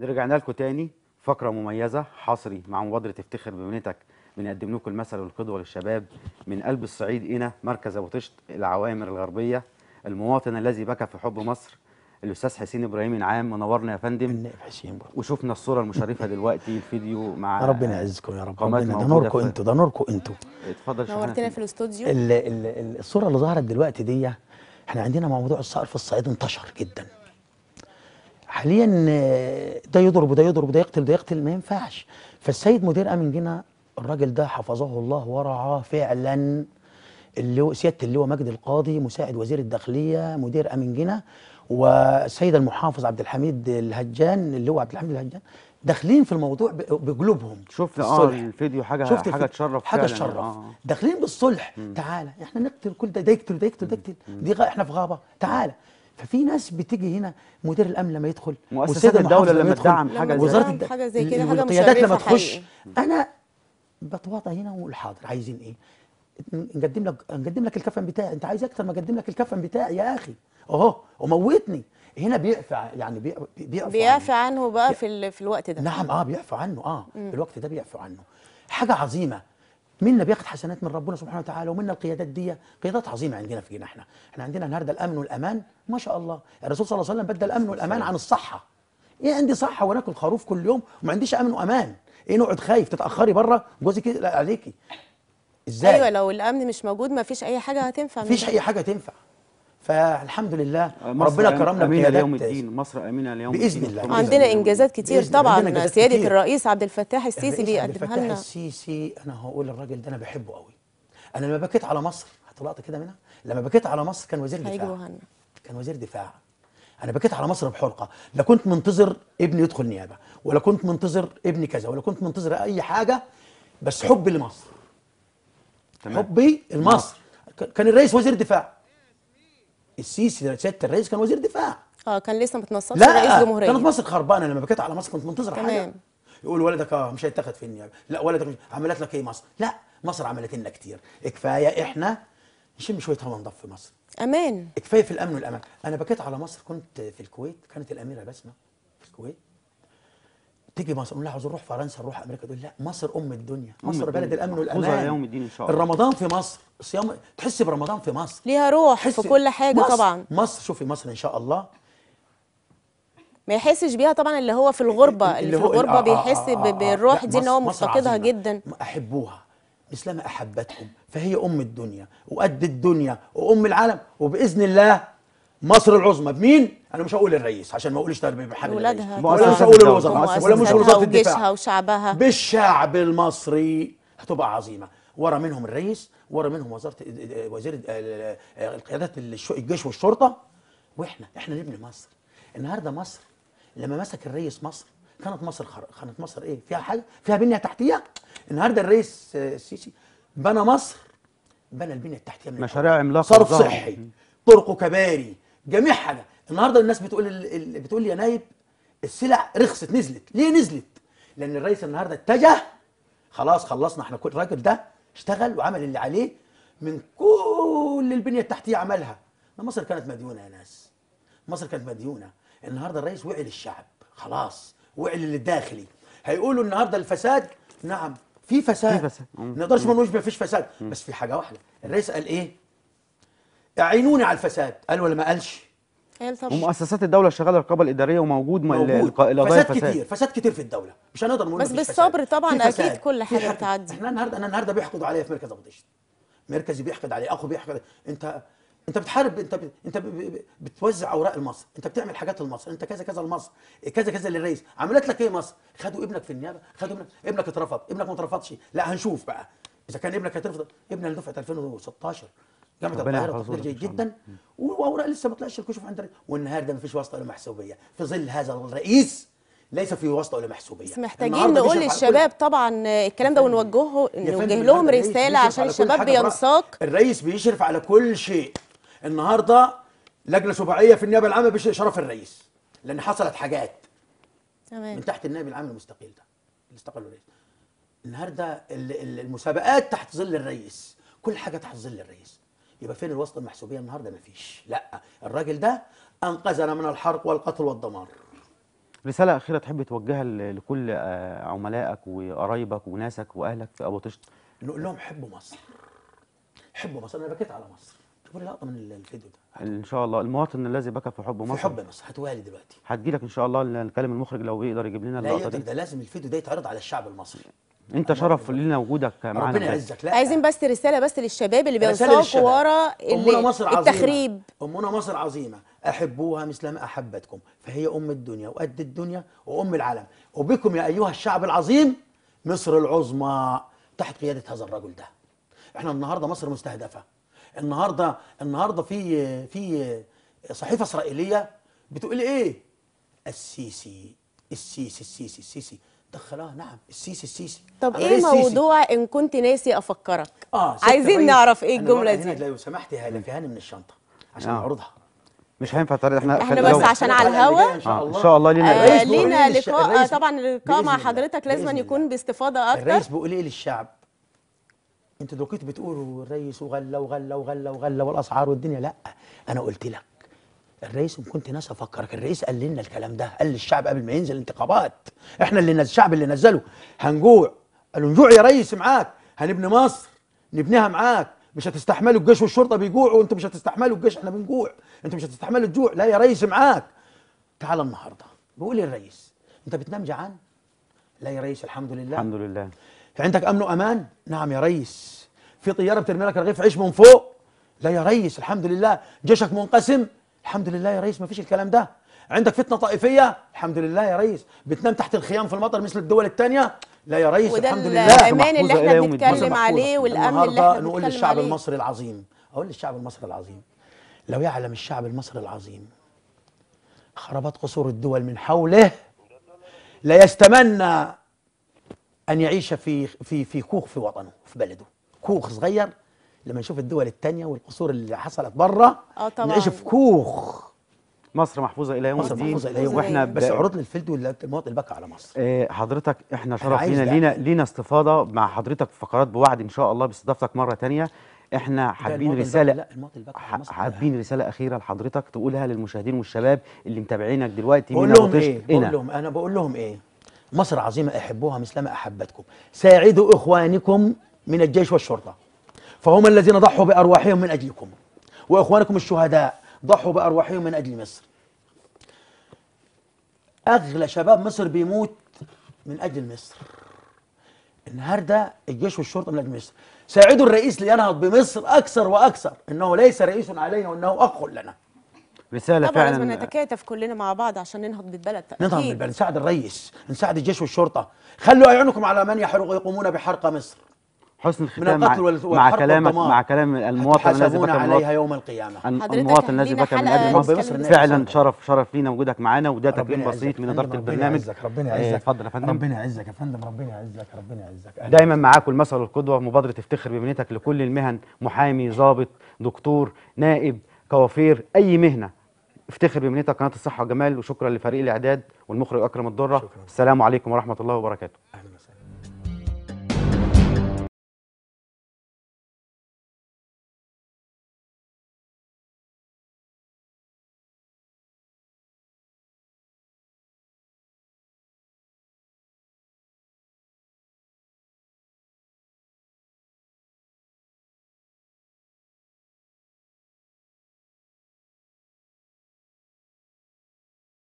رجعنا لكم تاني فقرة مميزة حصري مع مبادرة افتخر ببنتك بنقدم لكم المثل والقدوة للشباب من قلب الصعيد هنا مركز أبو طشت العوامر الغربية المواطن الذي بكى في حب مصر الأستاذ حسين إبراهيم العام منورنا يا فندم النائب حسين برضه وشفنا الصورة المشرفة دلوقتي الفيديو مع ربنا يعزكم يا رب ربنا ده نوركم انتوا ده نوركم انتوا اتفضل نورتنا في الاستوديو الصورة اللي ظهرت دلوقتي دي احنا عندنا موضوع الصقر في الصعيد انتشر جدا حاليا آه، ده يضرب وده يضرب وده يقتل وده يقتل ما ينفعش فالسيد مدير امن جنا الراجل ده حفظه الله ورعاه فعلا اللي سياده اللواء مجدي القاضي مساعد وزير الداخليه مدير امن جنا والسيد المحافظ عبد الحميد الهجان اللي هو عبد الحميد الهجان داخلين في الموضوع بقلوبهم شفت اه يعني الفيديو حاجه شفت حاجه تشرف حاجه تشرف آه. داخلين بالصلح مم. تعالى احنا نقتل كل ده ده يقتل ده يقتل ده يقتل دي احنا في غابه تعالى ففي ناس بتيجي هنا مدير الامن لما يدخل مؤسسات الدوله لما تدعم حاجه زي وزاره الد... حاجه زي كده حاجه القيادات لما تخش انا بتواطى هنا واقول حاضر عايزين ايه نقدم لك نقدم لك الكفن بتاعي انت عايز اكتر ما اقدم لك الكفن بتاعي يا اخي اهو وموتني هنا بيعفى يعني بيعفى بيعفى عنه, عنه بقى في في الوقت ده نعم اه بيعفى عنه اه في الوقت ده بيعفى عنه حاجه عظيمه منا بياخد حسنات من ربنا سبحانه وتعالى ومنا القيادات دي قيادات عظيمه عندنا في احنا احنا عندنا النهارده الامن والامان ما شاء الله الرسول صلى الله عليه وسلم بدل الامن والامان عن الصحه ايه عندي صحه وناكل خروف كل يوم وما عنديش امن وامان ايه نقعد خايف تتاخري بره جوزك عليكي ازاي ايوه لو الامن مش موجود ما فيش اي حاجه هتنفع مفيش اي حاجه تنفع فالحمد لله آه، ربنا كرمنا امينه اليوم الدين مصر امينه اليوم باذن الله عندنا, عندنا انجازات كتير طبعا سياده كتير. الرئيس عبد الفتاح السيسي بيقدمها لنا السيسي انا هقول الراجل ده انا بحبه قوي انا لما بكيت على مصر طلعت كده منها لما بكيت على مصر كان وزير دفاع كان وزير دفاع انا بكيت على مصر بحرقه لا كنت منتظر ابني يدخل نيابه ولا كنت منتظر ابني كذا ولا كنت منتظر اي حاجه بس حبي لمصر تمام. حبي لمصر كان الرئيس وزير دفاع السيسي سياده الرئيس كان وزير دفاع اه كان لسه ما لا رئيس جمهوريه كانت مصر خربانه لما بكيت على مصر كنت منتظر تمام. حاجه يقول ولدك اه مش هيتاخد في النيابه لا ولدك مش عملت لك ايه مصر لا مصر عملت لنا كتير كفايه احنا نشم شويه هوا نضف في مصر امان كفايه في الامن والامان انا بكيت على مصر كنت في الكويت كانت الاميره بسمه في الكويت تيجي مصر نقول لها عاوزين نروح فرنسا نروح امريكا تقول لا مصر ام الدنيا مصر بلد الامن والامان يوم الدين ان شاء الله الرمضان في مصر الصيام تحس برمضان في مصر ليها روح في كل حاجه مصر. طبعا مصر شوفي مصر ان شاء الله ما يحسش بيها طبعا اللي هو في الغربه اللي, اللي في الغربه آه، آه، آه، بيحس بالروح دي ان هو مفتقدها جدا احبوها مثلما احبتهم فهي ام الدنيا وقد الدنيا وام العالم وباذن الله مصر العظمى بمين؟ انا مش هقول الرئيس عشان ما اقولش تربيه محمد ولادها ولا مش هقول الوزراء ولا مش وزاره الدفاع وشعبها بالشعب المصري هتبقى عظيمه ورا منهم الرئيس ورا منهم وزاره وزير القيادات الجيش والشرطه واحنا احنا نبني مصر النهارده مصر لما مسك الرئيس مصر كانت مصر خر... كانت مصر ايه فيها حاجه فيها بنيه تحتيه النهارده الرئيس آه، السيسي بنى مصر بنى البنيه التحتيه من مشاريع عملاقه صرف صحي طرق كباري جميع حاجه النهارده الناس بتقول ال... بتقول لي يا نايب السلع رخصت نزلت ليه نزلت لان الرئيس النهارده اتجه خلاص خلصنا احنا كل الراجل ده اشتغل وعمل اللي عليه من كل البنيه التحتيه عملها مصر كانت مديونه يا ناس مصر كانت مديونه النهارده الرئيس وعي للشعب خلاص وعي للداخلي هيقولوا النهارده الفساد نعم في فساد ما نقدرش ما نقولش ما فيش فساد بس في حاجه واحده الرئيس قال ايه اعينوني على الفساد قال ولا ما قالش ومؤسسات الدوله شغاله الرقابه الاداريه وموجود, موجود. فساد, فساد كتير فساد كتير في الدوله مش هنقدر نقول بس بالصبر طبعا اكيد كل حاجه بتعدي احنا النهارده انا النهارده بيحقدوا عليا في مركز ابو دشت مركزي بيحقد عليه اخو بيحقد انت انت بتحارب انت ب... انت ب... بتوزع اوراق لمصر انت بتعمل حاجات لمصر انت كذا كذا لمصر كذا كذا للرئيس عملت لك ايه مصر خدوا ابنك في النيابه خدوا ابنك ابنك اترفض ابنك ما اترفضش لا هنشوف بقى اذا كان ابنك هترفض ابنك دفعه 2016 جامعه القاهره تقدير جيد جدا واوراق لسه ما طلعش الكشوف عند والنهارده ما فيش واسطه ولا محسوبيه في ظل هذا الرئيس ليس في واسطه ولا محسوبيه بس محتاجين نقول للشباب طبعا الكلام ده ونوجهه نوجه لهم رساله عشان الشباب بينساق الرئيس بيشرف على كل شيء النهارده لجنه سباعيه في النيابه العامه بشرف الرئيس لان حصلت حاجات تمام من تحت النائب العام المستقيل ده اللي استقل الرئيس النهارده المسابقات تحت ظل الرئيس كل حاجه تحت ظل الرئيس يبقى فين الوسط المحسوبيه النهارده مفيش لا الراجل ده انقذنا من الحرق والقتل والدمار رساله اخيره تحب توجهها لكل آه، عملائك وقرايبك وناسك واهلك في ابو طشت نقول لهم حبوا مصر حبوا مصر انا بكيت على مصر شوفوا لقطه من الفيديو ده هتو... ان شاء الله المواطن الذي بكى في حب مصر في حب مصر هتوالي دلوقتي هتجي لك ان شاء الله نكلم المخرج لو يقدر يجيب لنا اللقطه دي ده لازم الفيديو ده يتعرض على الشعب المصري انت شرف لنا وجودك معانا ربنا يعزك لا عايزين بس رساله بس للشباب اللي بينساقوا ورا التخريب امنا مصر عظيمه احبوها مثل ما احبتكم فهي ام الدنيا وقد الدنيا وام العالم وبكم يا ايها الشعب العظيم مصر العظمى تحت قياده هذا الرجل ده احنا النهارده مصر مستهدفه النهارده النهارده في في صحيفه اسرائيليه بتقول ايه السيسي السيسي السيسي السيسي دخلها نعم السيسي السيسي طب ايه السيسي. موضوع ان كنت ناسي افكرك اه عايزين نعرف ايه الجمله دي لو سمحتي في هاني من الشنطه عشان آه. اعرضها مش هينفع طارق احنا احنا بس عشان على الهوا ان شاء آه، الله ان شاء الله لينا آه لينا إيه لقاء آه، طبعا اللقاء مع حضرتك لازم يكون باستفاضه اكتر الرئيس بيقول ايه للشعب انتوا دلوقتي بتقولوا الرئيس وغله وغله وغله وغله والاسعار والدنيا لا انا قلت لك الرئيس ان كنت ناس افكرك الرئيس قال لنا الكلام ده قال للشعب قبل ما ينزل الانتخابات احنا اللي الشعب اللي نزله هنجوع قالوا نجوع يا ريس معاك هنبني مصر نبنيها معاك مش هتستحملوا الجيش والشرطه بيجوعوا وانتم مش هتستحملوا الجيش احنا بنجوع انت مش هتستحملوا الجوع لا يا ريس معاك تعال النهارده بيقول للرئيس الرئيس انت بتنام جعان لا يا ريس الحمد لله الحمد لله عندك امن وامان نعم يا ريس في طياره بترمي لك رغيف عيش من فوق لا يا ريس الحمد لله جيشك منقسم الحمد لله يا ريس ما فيش الكلام ده عندك فتنه طائفيه الحمد لله يا ريس بتنام تحت الخيام في المطر مثل الدول الثانيه لا يا ريس الحمد لله الامان اللي احنا بنتكلم عليه والامن اللي احنا نقول للشعب المصري العظيم اقول للشعب المصري العظيم لو يعلم الشعب المصري العظيم خربت قصور الدول من حوله ليستمنى ان يعيش في في في كوخ في وطنه في بلده كوخ صغير لما نشوف الدول الثانيه والقصور اللي حصلت بره اه طبعا نعيش في كوخ مصر محفوظه الى يوم مصر الدين محفوظه الى يوم واحنا بس عرضنا الفيلد والمواطن بكى على مصر إيه حضرتك احنا شرف لينا يعني لينا لينا استفاضه مع حضرتك في فقرات بوعد ان شاء الله باستضافتك مره ثانيه احنا حابين رساله لا حابين رساله اخيره لحضرتك تقولها للمشاهدين والشباب اللي متابعينك دلوقتي بقول لهم ايه بقول لهم انا بقول لهم ايه مصر عظيمه احبوها مثلما احبتكم ساعدوا اخوانكم من الجيش والشرطه فهم الذين ضحوا بأرواحهم من أجلكم وإخوانكم الشهداء ضحوا بأرواحهم من أجل مصر أغلى شباب مصر بيموت من أجل مصر النهارده الجيش والشرطه من اجل مصر ساعدوا الرئيس لينهض بمصر اكثر واكثر انه ليس رئيس علينا وانه اخ لنا رساله طبعا فعلا لازم نتكاتف كلنا مع بعض عشان ننهض بالبلد تأكيد. ننهض بالبلد نساعد الرئيس نساعد الجيش والشرطه خلوا اعينكم على من يقومون بحرق مصر حسن الختام مع, مع كلامك مع كلام المواطن الذي بكى عليها يوم القيامه المواطن الذي بكى من اجل مصر فعلا شرف شرف لينا وجودك معانا وده تقديم بسيط من اداره البرنامج ربنا إيه، يعزك اتفضل يا فندم ربنا يعزك يا فندم ربنا يعزك ربنا يعزك دايما معاكم المثل القدوه مبادره افتخر بمهنتك لكل المهن محامي ضابط دكتور نائب كوافير اي مهنه افتخر بمهنتك قناه الصحه والجمال وشكرا لفريق الاعداد والمخرج اكرم الدره السلام عليكم ورحمه الله وبركاته